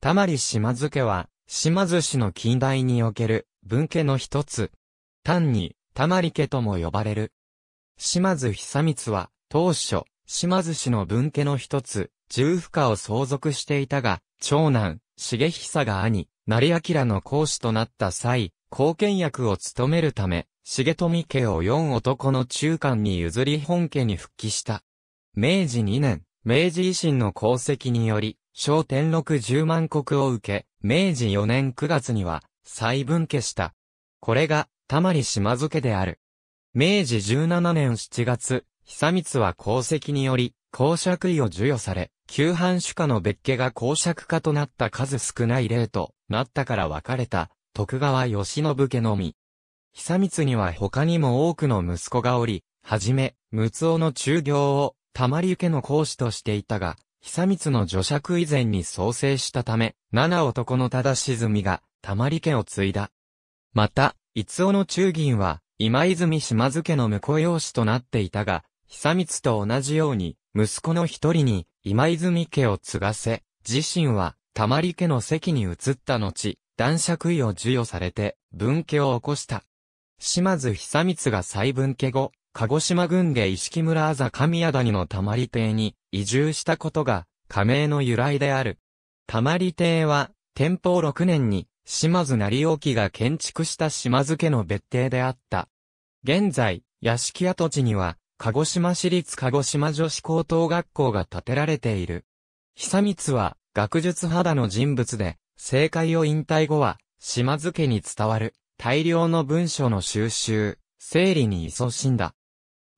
たまり島津家は、島津氏の近代における文家の一つ。単に、たまり家とも呼ばれる。島津久光は、当初、島津氏の文家の一つ、重負荷を相続していたが、長男、重久が兄、成明の講師となった際、貢献役を務めるため、重富家を4男の中間に譲り本家に復帰した。明治2年、明治維新の功績により、小天禄十万国を受け、明治四年九月には、再分家した。これが、たまり島漬けである。明治十七年七月、久光は功績により、公爵位を授与され、旧藩主家の別家が公爵家となった数少ない例となったから分かれた、徳川義信家のみ。久光には他にも多くの息子がおり、はじめ、六尾の中行を、たまり受けの講師としていたが、久光の女爵以前に創生したため、七男の忠沈が、玉利家を継いだ。また、伊尾の中銀は、今泉島津家の婿養子となっていたが、久光と同じように、息子の一人に、今泉家を継がせ、自身は、玉利家の席に移った後、男爵位を授与されて、分家を起こした。島津久光が再分家後、鹿児島郡下石木村あざ神谷谷のたまり邸に、移住したことが、加盟の由来である。たまり邸は、天保6年に、島津成沖が建築した島津家の別邸であった。現在、屋敷跡地には、鹿児島市立鹿児島女子高等学校が建てられている。久光は、学術肌の人物で、政界を引退後は、島津家に伝わる、大量の文書の収集、整理に勤しんだ。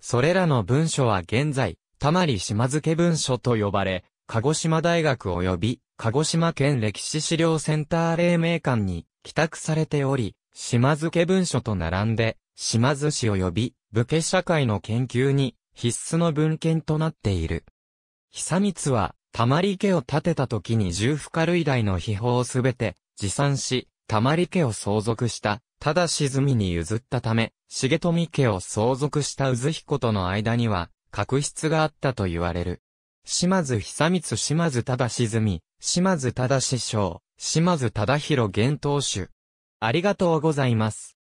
それらの文書は現在、たまり島漬け文書と呼ばれ、鹿児島大学及び鹿児島県歴史資料センター黎明館に帰宅されており、島漬け文書と並んで、島津氏及び武家社会の研究に必須の文献となっている。久光は、たまり家を建てた時に重負荷類代の秘宝をすべて持参し、たまり家を相続した、ただ沈みに譲ったため、重富家を相続した渦彦との間には、確執があったと言われる。島津久光島津忠沈島津忠師匠、島津忠広厳冬主。ありがとうございます。